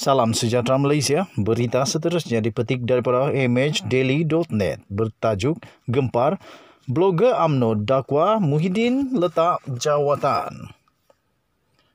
Salam sejahtera Malaysia. Berita seterusnya dipetik daripada imagedaily.net bertajuk Gempar, blogger Amno dakwa Muhyiddin letak jawatan.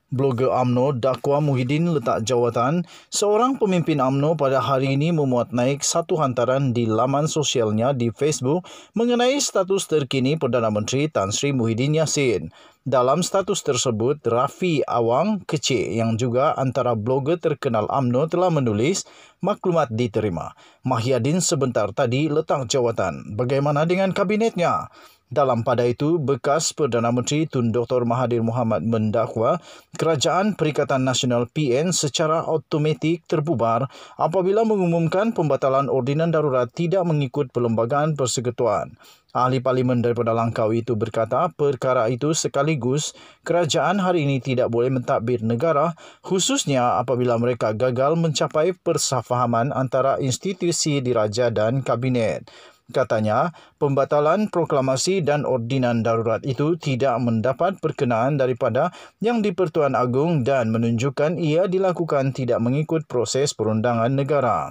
Blogger Amno dakwa Muhyiddin letak jawatan seorang pemimpin Amno pada hari ini memuat naik satu hantaran di laman sosialnya di Facebook mengenai status terkini Perdana Menteri Tan Sri Muhyiddin Yassin. Dalam status tersebut, Rafi Awang Kecik yang juga antara blogger terkenal Amno telah menulis maklumat diterima. Mahyadin sebentar tadi letak jawatan. Bagaimana dengan kabinetnya? Dalam pada itu, bekas Perdana Menteri Tun Dr. Mahathir Mohamad mendakwa Kerajaan Perikatan Nasional PN secara automatik terbubar apabila mengumumkan pembatalan ordinan darurat tidak mengikut Perlembagaan Persekutuan. Ahli Parlimen daripada Langkau itu berkata perkara itu sekaligus kerajaan hari ini tidak boleh mentadbir negara khususnya apabila mereka gagal mencapai persefahaman antara institusi diraja dan kabinet. Katanya, pembatalan proklamasi dan ordinan darurat itu tidak mendapat perkenaan daripada yang di-Pertuan Agong dan menunjukkan ia dilakukan tidak mengikut proses perundangan negara.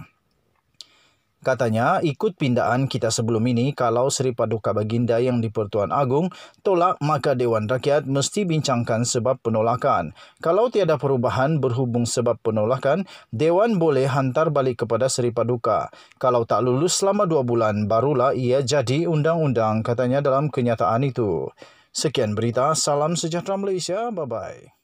Katanya, ikut pindaan kita sebelum ini, kalau Seri Paduka Baginda yang di-Pertuan Agung tolak, maka Dewan Rakyat mesti bincangkan sebab penolakan. Kalau tiada perubahan berhubung sebab penolakan, Dewan boleh hantar balik kepada Seri Paduka. Kalau tak lulus selama dua bulan, barulah ia jadi undang-undang, katanya dalam kenyataan itu. Sekian berita, salam sejahtera Malaysia, bye-bye.